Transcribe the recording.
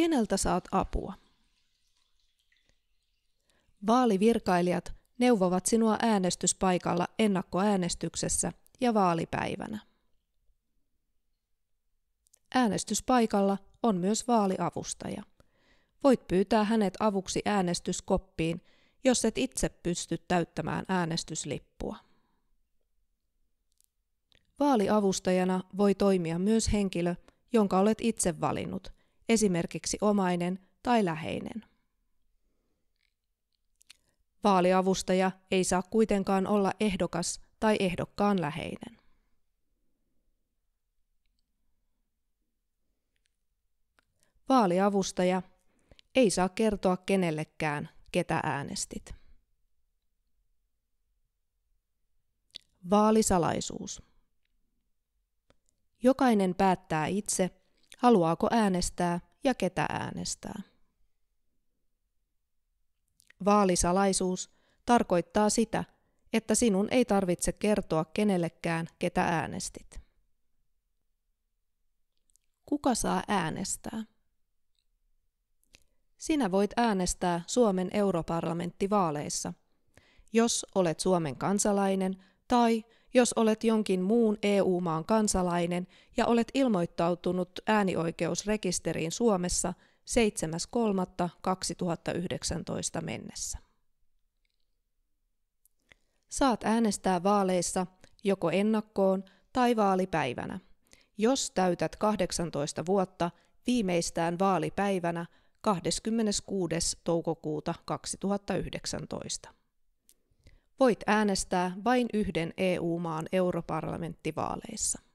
Keneltä saat apua? Vaalivirkailijat neuvovat sinua äänestyspaikalla ennakkoäänestyksessä ja vaalipäivänä. Äänestyspaikalla on myös vaaliavustaja. Voit pyytää hänet avuksi äänestyskoppiin, jos et itse pysty täyttämään äänestyslippua. Vaaliavustajana voi toimia myös henkilö, jonka olet itse valinnut – esimerkiksi omainen tai läheinen. Vaaliavustaja ei saa kuitenkaan olla ehdokas tai ehdokkaan läheinen. Vaaliavustaja ei saa kertoa kenellekään, ketä äänestit. Vaalisalaisuus. Jokainen päättää itse, haluaako äänestää ja ketä äänestää. Vaalisalaisuus tarkoittaa sitä, että sinun ei tarvitse kertoa kenellekään, ketä äänestit. Kuka saa äänestää? Sinä voit äänestää Suomen europarlamenttivaaleissa, jos olet Suomen kansalainen tai jos olet jonkin muun EU-maan kansalainen ja olet ilmoittautunut äänioikeusrekisteriin Suomessa 7.3.2019 mennessä. Saat äänestää vaaleissa joko ennakkoon tai vaalipäivänä, jos täytät 18 vuotta viimeistään vaalipäivänä 26. toukokuuta 2019 voit äänestää vain yhden EU-maan europarlamenttivaaleissa.